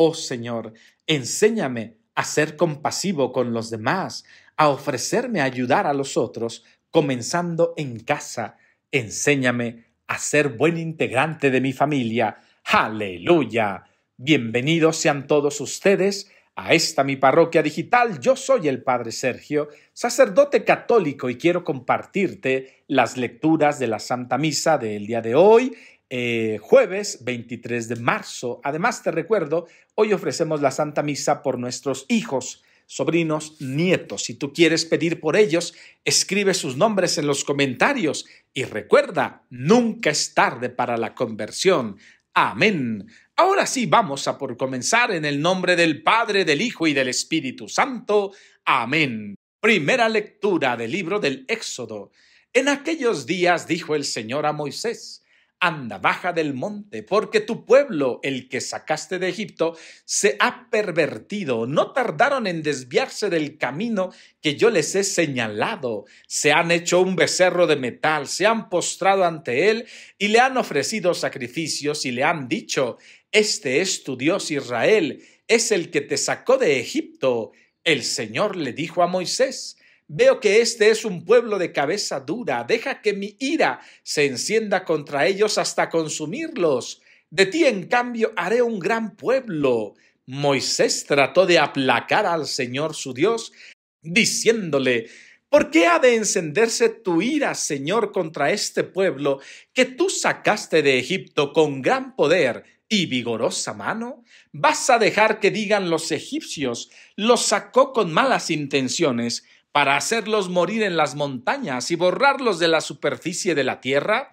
Oh Señor, enséñame a ser compasivo con los demás, a ofrecerme a ayudar a los otros, comenzando en casa. Enséñame a ser buen integrante de mi familia. Aleluya. Bienvenidos sean todos ustedes a esta mi parroquia digital. Yo soy el Padre Sergio, sacerdote católico, y quiero compartirte las lecturas de la Santa Misa del día de hoy eh, jueves 23 de marzo. Además, te recuerdo, hoy ofrecemos la Santa Misa por nuestros hijos, sobrinos, nietos. Si tú quieres pedir por ellos, escribe sus nombres en los comentarios y recuerda, nunca es tarde para la conversión. Amén. Ahora sí, vamos a por comenzar en el nombre del Padre, del Hijo y del Espíritu Santo. Amén. Primera lectura del libro del Éxodo. En aquellos días dijo el Señor a Moisés, anda, baja del monte, porque tu pueblo, el que sacaste de Egipto, se ha pervertido. No tardaron en desviarse del camino que yo les he señalado. Se han hecho un becerro de metal, se han postrado ante él y le han ofrecido sacrificios y le han dicho, este es tu Dios Israel, es el que te sacó de Egipto. El Señor le dijo a Moisés, Veo que este es un pueblo de cabeza dura. Deja que mi ira se encienda contra ellos hasta consumirlos. De ti, en cambio, haré un gran pueblo. Moisés trató de aplacar al Señor su Dios, diciéndole, ¿Por qué ha de encenderse tu ira, Señor, contra este pueblo que tú sacaste de Egipto con gran poder y vigorosa mano? ¿Vas a dejar que digan los egipcios, los sacó con malas intenciones? para hacerlos morir en las montañas y borrarlos de la superficie de la tierra?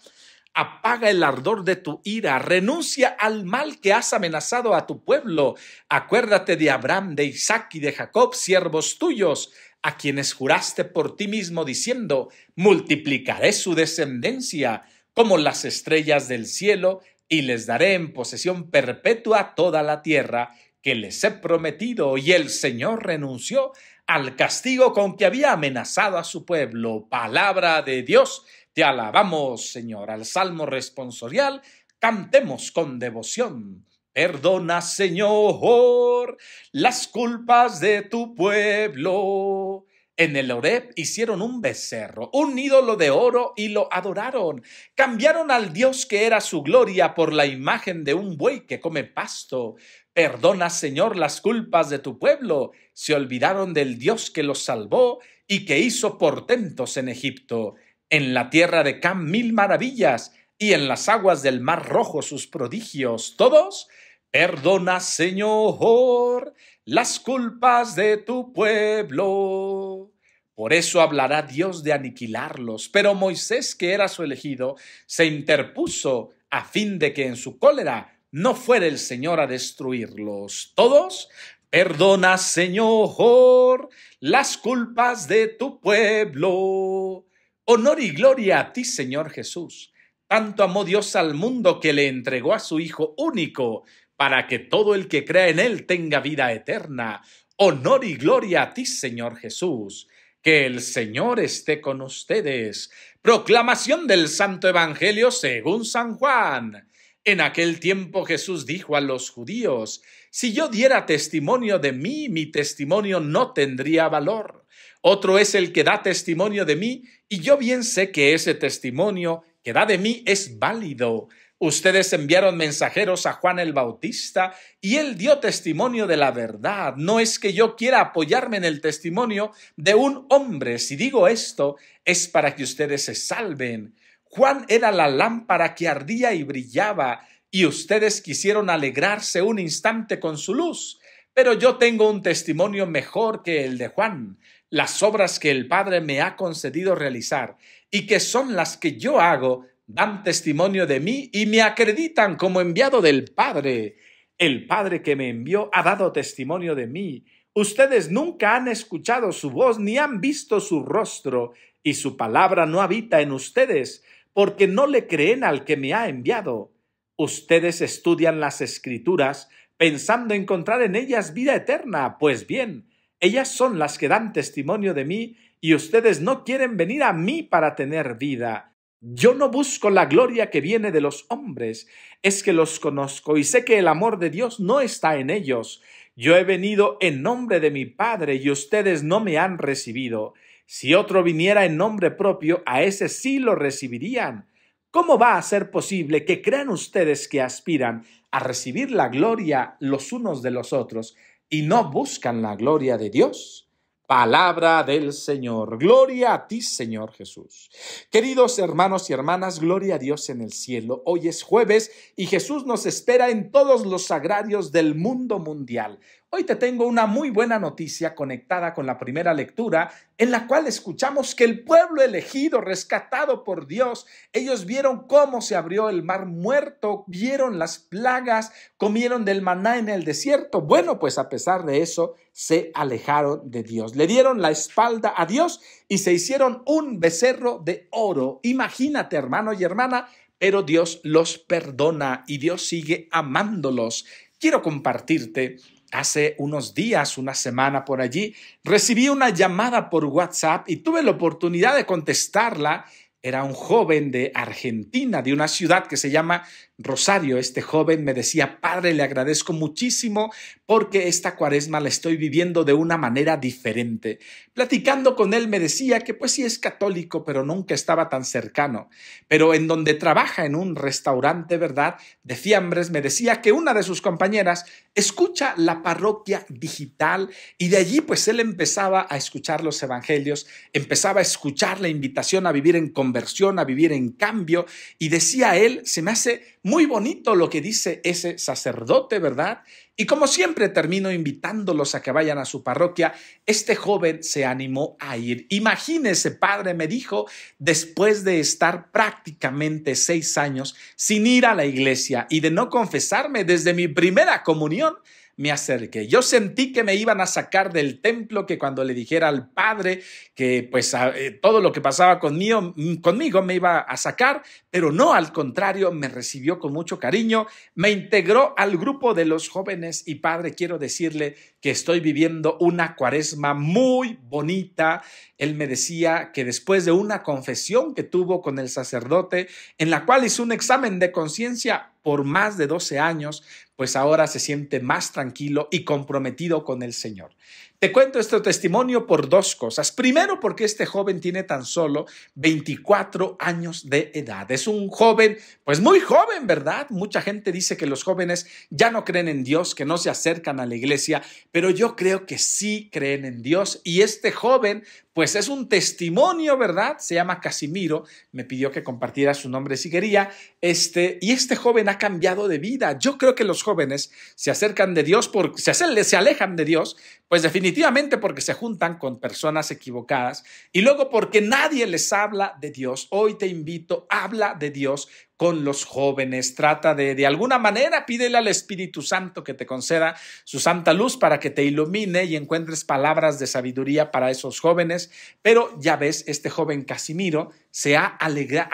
Apaga el ardor de tu ira, renuncia al mal que has amenazado a tu pueblo. Acuérdate de Abraham, de Isaac y de Jacob, siervos tuyos, a quienes juraste por ti mismo diciendo, multiplicaré su descendencia como las estrellas del cielo y les daré en posesión perpetua toda la tierra que les he prometido. Y el Señor renunció al castigo con que había amenazado a su pueblo. Palabra de Dios, te alabamos, Señor. Al salmo responsorial, cantemos con devoción. Perdona, Señor, las culpas de tu pueblo. En el Oreb hicieron un becerro, un ídolo de oro y lo adoraron. Cambiaron al Dios que era su gloria por la imagen de un buey que come pasto. Perdona, Señor, las culpas de tu pueblo. Se olvidaron del Dios que los salvó y que hizo portentos en Egipto, en la tierra de Cam mil maravillas y en las aguas del mar rojo sus prodigios. Todos, perdona, Señor, las culpas de tu pueblo. Por eso hablará Dios de aniquilarlos. Pero Moisés, que era su elegido, se interpuso a fin de que en su cólera no fuera el Señor a destruirlos todos. Perdona, Señor, las culpas de tu pueblo. Honor y gloria a ti, Señor Jesús. Tanto amó Dios al mundo que le entregó a su Hijo único, para que todo el que crea en Él tenga vida eterna. Honor y gloria a ti, Señor Jesús. Que el Señor esté con ustedes. Proclamación del Santo Evangelio según San Juan. En aquel tiempo Jesús dijo a los judíos, Si yo diera testimonio de mí, mi testimonio no tendría valor. Otro es el que da testimonio de mí, y yo bien sé que ese testimonio que da de mí es válido. Ustedes enviaron mensajeros a Juan el Bautista y él dio testimonio de la verdad. No es que yo quiera apoyarme en el testimonio de un hombre. Si digo esto, es para que ustedes se salven. Juan era la lámpara que ardía y brillaba, y ustedes quisieron alegrarse un instante con su luz. Pero yo tengo un testimonio mejor que el de Juan, las obras que el Padre me ha concedido realizar, y que son las que yo hago, dan testimonio de mí y me acreditan como enviado del Padre. El Padre que me envió ha dado testimonio de mí. Ustedes nunca han escuchado su voz ni han visto su rostro, y su palabra no habita en ustedes, porque no le creen al que me ha enviado. Ustedes estudian las escrituras pensando encontrar en ellas vida eterna. Pues bien, ellas son las que dan testimonio de mí y ustedes no quieren venir a mí para tener vida. Yo no busco la gloria que viene de los hombres, es que los conozco y sé que el amor de Dios no está en ellos. Yo he venido en nombre de mi Padre y ustedes no me han recibido. Si otro viniera en nombre propio, a ese sí lo recibirían. ¿Cómo va a ser posible que crean ustedes que aspiran a recibir la gloria los unos de los otros y no buscan la gloria de Dios? Palabra del Señor. Gloria a ti, Señor Jesús. Queridos hermanos y hermanas, gloria a Dios en el cielo. Hoy es jueves y Jesús nos espera en todos los sagrarios del mundo mundial. Hoy te tengo una muy buena noticia conectada con la primera lectura, en la cual escuchamos que el pueblo elegido, rescatado por Dios, ellos vieron cómo se abrió el mar muerto, vieron las plagas, comieron del maná en el desierto. Bueno, pues a pesar de eso, se alejaron de Dios, le dieron la espalda a Dios y se hicieron un becerro de oro. Imagínate, hermano y hermana. Pero Dios los perdona y Dios sigue amándolos. Quiero compartirte Hace unos días, una semana por allí, recibí una llamada por WhatsApp y tuve la oportunidad de contestarla. Era un joven de Argentina, de una ciudad que se llama Rosario. Este joven me decía, padre, le agradezco muchísimo porque esta cuaresma la estoy viviendo de una manera diferente. Platicando con él me decía que pues sí es católico, pero nunca estaba tan cercano. Pero en donde trabaja en un restaurante, ¿verdad? De fiambres, me decía que una de sus compañeras escucha la parroquia digital y de allí pues él empezaba a escuchar los evangelios, empezaba a escuchar la invitación a vivir en conversión, a vivir en cambio y decía él, se me hace muy bonito lo que dice ese sacerdote, ¿verdad? Y como siempre termino invitándolos a que vayan a su parroquia, este joven se animó a ir. Imagínese, padre, me dijo, después de estar prácticamente seis años sin ir a la iglesia y de no confesarme desde mi primera comunión, me acerqué. Yo sentí que me iban a sacar del templo, que cuando le dijera al Padre que pues eh, todo lo que pasaba conmigo, mm, conmigo me iba a sacar, pero no, al contrario, me recibió con mucho cariño, me integró al grupo de los jóvenes y Padre, quiero decirle que estoy viviendo una cuaresma muy bonita. Él me decía que después de una confesión que tuvo con el sacerdote, en la cual hizo un examen de conciencia por más de 12 años, pues ahora se siente más tranquilo y comprometido con el Señor. Te cuento este testimonio por dos cosas. Primero, porque este joven tiene tan solo 24 años de edad. Es un joven, pues muy joven, ¿verdad? Mucha gente dice que los jóvenes ya no creen en Dios, que no se acercan a la iglesia, pero yo creo que sí creen en Dios. Y este joven, pues es un testimonio, ¿verdad? Se llama Casimiro, me pidió que compartiera su nombre si quería. Este, y este joven ha cambiado de vida. Yo creo que los jóvenes se acercan de Dios, por, se, se alejan de Dios, pues definitivamente Definitivamente porque se juntan con personas equivocadas y luego porque nadie les habla de Dios. Hoy te invito, habla de Dios con los jóvenes. Trata de, de alguna manera, pídele al Espíritu Santo que te conceda su santa luz para que te ilumine y encuentres palabras de sabiduría para esos jóvenes. Pero ya ves, este joven Casimiro se ha, alegra,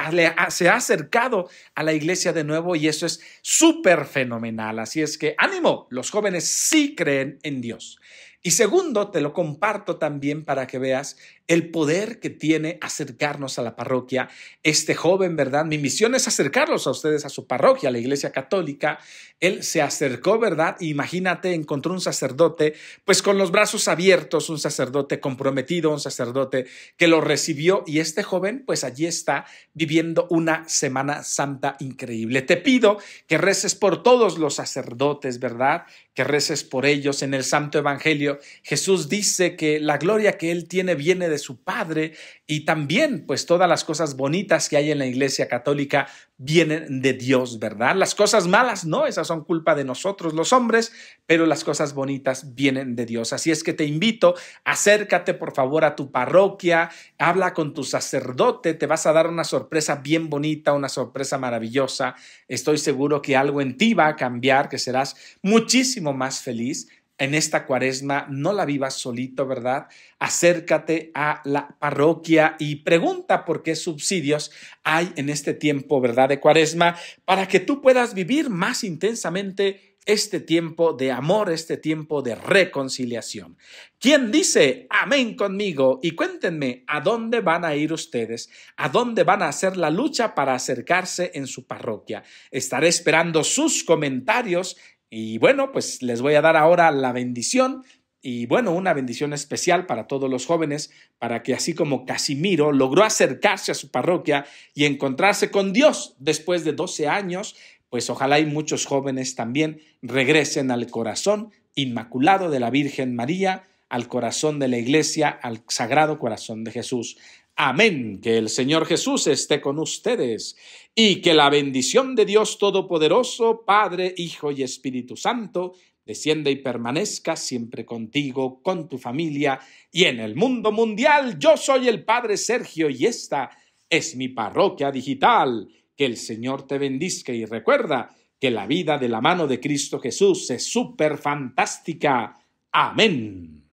se ha acercado a la iglesia de nuevo y eso es súper fenomenal. Así es que ánimo, los jóvenes sí creen en Dios. Y segundo, te lo comparto también para que veas el poder que tiene acercarnos a la parroquia. Este joven, ¿verdad? Mi misión es acercarlos a ustedes a su parroquia, a la Iglesia Católica. Él se acercó, ¿verdad? Imagínate, encontró un sacerdote, pues con los brazos abiertos, un sacerdote comprometido, un sacerdote que lo recibió y este joven, pues allí está viviendo una Semana Santa increíble. Te pido que reces por todos los sacerdotes, ¿verdad? que reces por ellos. En el Santo Evangelio Jesús dice que la gloria que Él tiene viene de su Padre y también pues todas las cosas bonitas que hay en la Iglesia Católica vienen de Dios, ¿verdad? Las cosas malas no, esas son culpa de nosotros los hombres, pero las cosas bonitas vienen de Dios. Así es que te invito, acércate por favor a tu parroquia, habla con tu sacerdote, te vas a dar una sorpresa bien bonita, una sorpresa maravillosa. Estoy seguro que algo en ti va a cambiar, que serás muchísimo más feliz. En esta cuaresma no la vivas solito, ¿verdad? Acércate a la parroquia y pregunta por qué subsidios hay en este tiempo, ¿verdad? De cuaresma, para que tú puedas vivir más intensamente este tiempo de amor, este tiempo de reconciliación. ¿Quién dice amén conmigo? Y cuéntenme, ¿a dónde van a ir ustedes? ¿A dónde van a hacer la lucha para acercarse en su parroquia? Estaré esperando sus comentarios y bueno, pues les voy a dar ahora la bendición y bueno, una bendición especial para todos los jóvenes, para que así como Casimiro logró acercarse a su parroquia y encontrarse con Dios después de 12 años, pues ojalá hay muchos jóvenes también regresen al corazón inmaculado de la Virgen María, al corazón de la iglesia, al sagrado corazón de Jesús. Amén. Que el Señor Jesús esté con ustedes y que la bendición de Dios Todopoderoso, Padre, Hijo y Espíritu Santo, descienda y permanezca siempre contigo, con tu familia y en el mundo mundial. Yo soy el Padre Sergio y esta es mi parroquia digital. Que el Señor te bendiga y recuerda que la vida de la mano de Cristo Jesús es súper fantástica. Amén.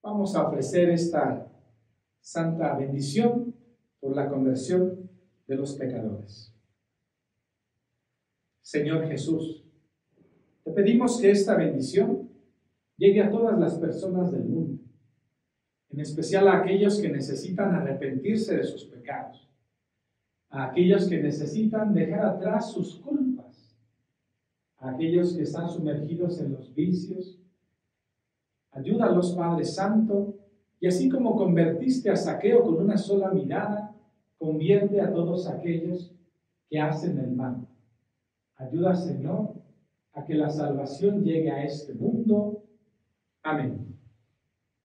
Vamos a ofrecer esta santa bendición por la conversión de los pecadores. Señor Jesús, te pedimos que esta bendición llegue a todas las personas del mundo, en especial a aquellos que necesitan arrepentirse de sus pecados, a aquellos que necesitan dejar atrás sus culpas, a aquellos que están sumergidos en los vicios. Ayúdalos, Padre Santo, y así como convertiste a Saqueo con una sola mirada, convierte a todos aquellos que hacen el mal. Ayuda, Señor, a que la salvación llegue a este mundo. Amén.